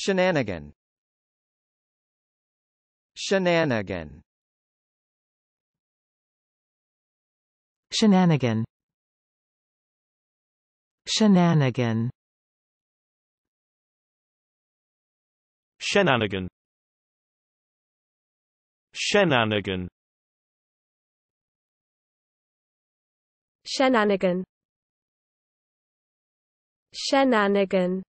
Shenanigan Shenanigan Shenanigan Shenanigan Shenanigan Shenanigan Shenanigan Shenanigan